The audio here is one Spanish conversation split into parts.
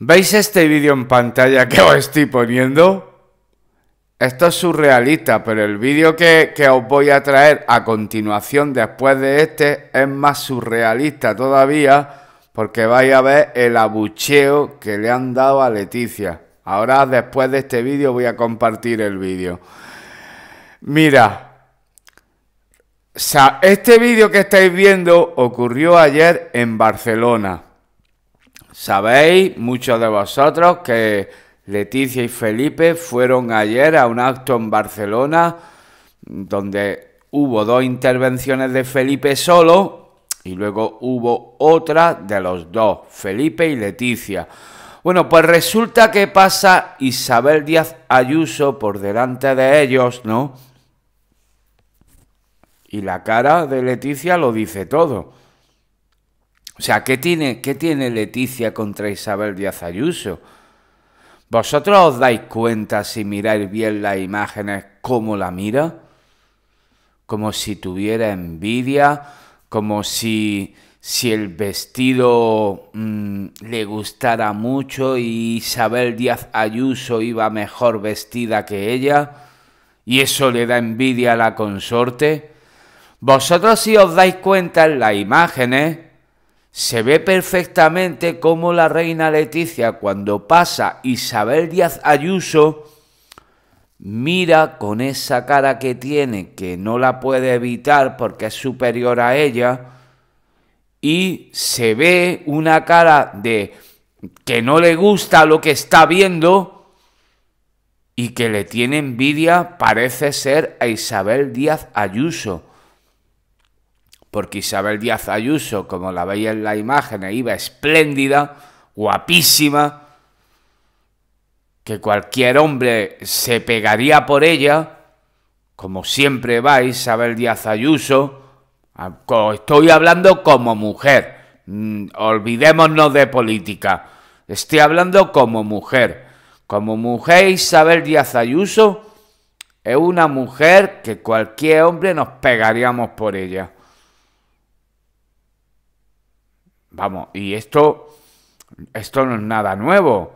¿Veis este vídeo en pantalla que os estoy poniendo? Esto es surrealista, pero el vídeo que, os voy a traer a continuación después de este es más surrealista todavía porque vais a ver el abucheo que le han dado a Leticia. Ahora después de este vídeo voy a compartir el vídeo. Mira, este vídeo que estáis viendo ocurrió ayer en Barcelona. Sabéis, muchos de vosotros, que Leticia y Felipe fueron ayer a un acto en Barcelona donde hubo dos intervenciones de Felipe solo y luego hubo otra de los dos, Felipe y Leticia. Bueno, pues resulta que pasa Isabel Díaz Ayuso por delante de ellos, ¿no? Y la cara de Leticia lo dice todo. O sea, ¿qué tiene, tiene Leticia contra Isabel Díaz Ayuso? ¿Vosotros os dais cuenta si miráis bien las imágenes cómo la mira? Como si tuviera envidia, como si, si el vestido mm, le gustara mucho y Isabel Díaz Ayuso iba mejor vestida que ella y eso le da envidia a la consorte. ¿Vosotros si os dais cuenta en las imágenes? Se ve perfectamente cómo la reina Leticia, cuando pasa Isabel Díaz Ayuso, mira con esa cara que tiene, que no la puede evitar porque es superior a ella, y se ve una cara de que no le gusta lo que está viendo y que le tiene envidia, parece ser a Isabel Díaz Ayuso porque Isabel Díaz Ayuso, como la veis en la imagen, e iba espléndida, guapísima, que cualquier hombre se pegaría por ella, como siempre va Isabel Díaz Ayuso, estoy hablando como mujer, mm, olvidémonos de política, estoy hablando como mujer, como mujer Isabel Díaz Ayuso es una mujer que cualquier hombre nos pegaríamos por ella. Vamos, y esto, esto no es nada nuevo.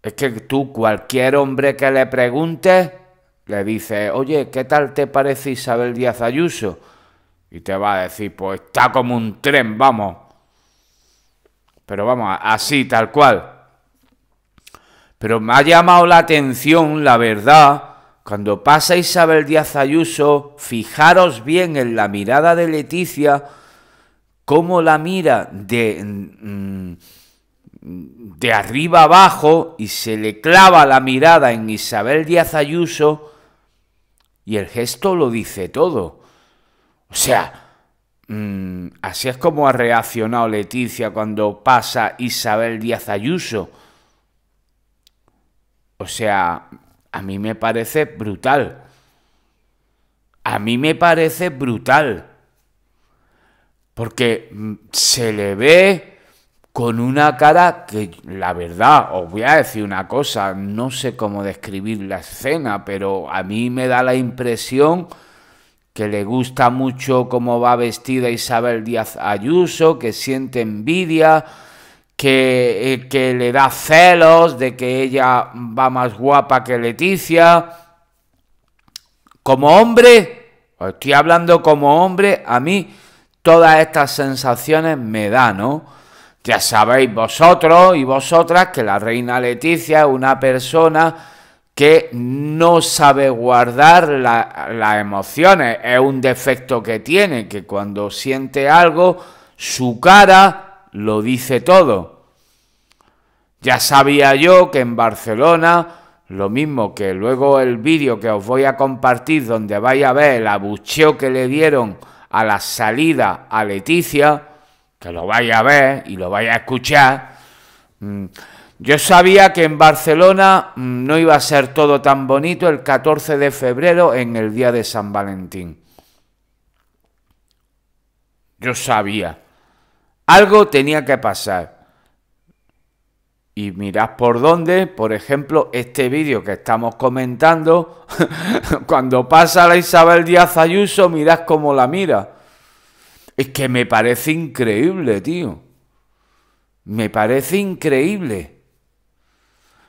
Es que tú, cualquier hombre que le pregunte, le dice, oye, ¿qué tal te parece Isabel Díaz Ayuso? Y te va a decir, pues está como un tren, vamos. Pero vamos, así, tal cual. Pero me ha llamado la atención, la verdad, cuando pasa Isabel Díaz Ayuso, fijaros bien en la mirada de Leticia, cómo la mira de, mm, mm, de arriba abajo y se le clava la mirada en Isabel Díaz Ayuso y el gesto lo dice todo. O sea, mm, así es como ha reaccionado Leticia cuando pasa Isabel Díaz Ayuso. O sea, a mí me parece brutal. A mí me parece brutal porque mm, se le ve con una cara que la verdad, os voy a decir una cosa, no sé cómo describir la escena, pero a mí me da la impresión que le gusta mucho cómo va vestida Isabel Díaz Ayuso, que siente envidia, que, eh, le da celos de que ella va más guapa que Leticia. Como hombre, os estoy hablando como hombre, a mí todas estas sensaciones me da, ¿no? Ya sabéis vosotros y vosotras que la reina Leticia es una persona que no sabe guardar las emociones. Es un defecto que tiene, que cuando siente algo, su cara lo dice todo. Ya sabía yo que en Barcelona, lo mismo que luego el vídeo que os voy a compartir donde vais a ver el abucheo que le dieron a la salida a Leticia, que lo vaya a ver y lo vaya a escuchar. Mm, yo sabía que en Barcelona mm, no iba a ser todo tan bonito el 14 de febrero en el día de San Valentín. Yo sabía. Algo tenía que pasar y mirad por dónde, por ejemplo, este vídeo que estamos comentando, cuando pasa la Isabel Díaz Ayuso, mirad cómo la mira. Es que me parece increíble, tío. Me parece increíble.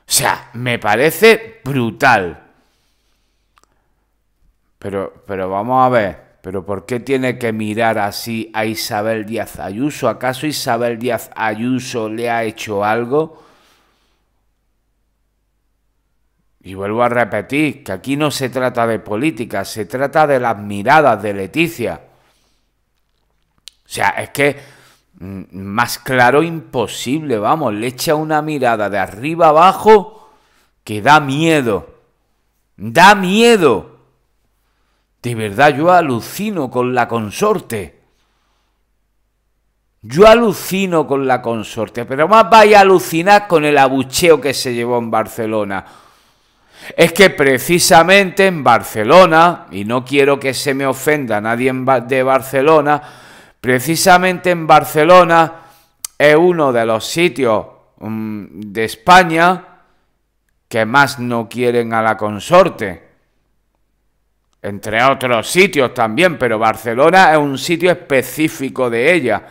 O sea, me parece brutal. Pero, pero vamos a ver. ¿Pero por qué tiene que mirar así a Isabel Díaz Ayuso? ¿Acaso Isabel Díaz Ayuso le ha hecho algo? Y vuelvo a repetir que aquí no se trata de política, se trata de las miradas de Leticia. O sea, es que mm, más claro imposible, vamos, le echa una mirada de arriba abajo que da miedo. Da miedo. De verdad, yo alucino con la consorte. Yo alucino con la consorte, pero más vaya a alucinar con el abucheo que se llevó en Barcelona. Es que precisamente en Barcelona, y no quiero que se me ofenda nadie de Barcelona, precisamente en Barcelona es uno de los sitios mm, de España que más no quieren a la consorte. Entre otros sitios también, pero Barcelona es un sitio específico de ella.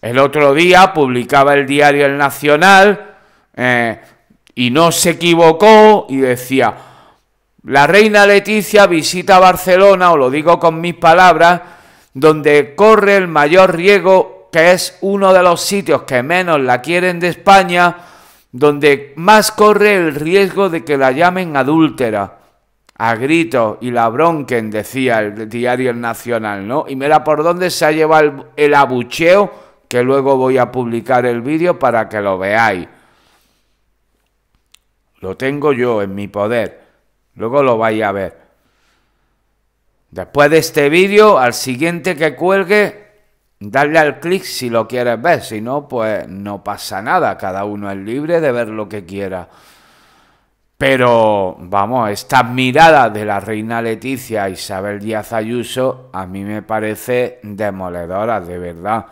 El otro día publicaba el diario El Nacional eh, y no se equivocó y decía, la reina Leticia visita Barcelona, o lo digo con mis palabras, donde corre el mayor riesgo que es uno de los sitios que menos la quieren de España, donde más corre el riesgo de que la llamen adúltera. A gritos y la bronquen, decía el diario Nacional, ¿no? Y mira por dónde se ha llevado el abucheo, que luego voy a publicar el vídeo para que lo veáis. Lo tengo yo en mi poder. Luego lo vais a ver. Después de este vídeo, al siguiente que cuelgue, darle al clic si lo quieres ver. Si no, pues no pasa nada. Cada uno es libre de ver lo que quiera. Pero, vamos, esta mirada de la reina Leticia Isabel Díaz Ayuso a mí me parece demoledora, de verdad.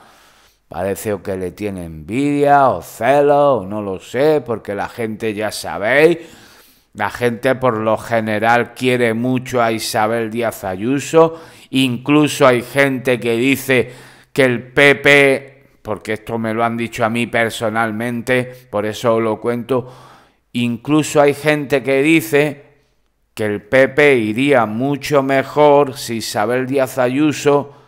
Parece que le tiene envidia o celo, no lo sé, porque la gente ya sabéis, la gente por lo general quiere mucho a Isabel Díaz Ayuso, incluso hay gente que dice que el PP, porque esto me lo han dicho a mí personalmente, por eso lo cuento, incluso hay gente que dice que el PP iría mucho mejor si Isabel Díaz Ayuso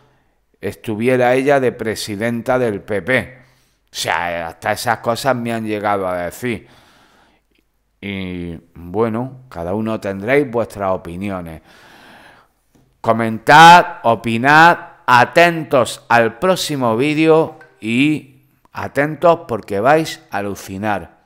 estuviera ella de presidenta del PP. O sea, hasta esas cosas me han llegado a decir. Y bueno, cada uno tendréis vuestras opiniones. Comentad, opinad, atentos al próximo vídeo y atentos porque vais a alucinar.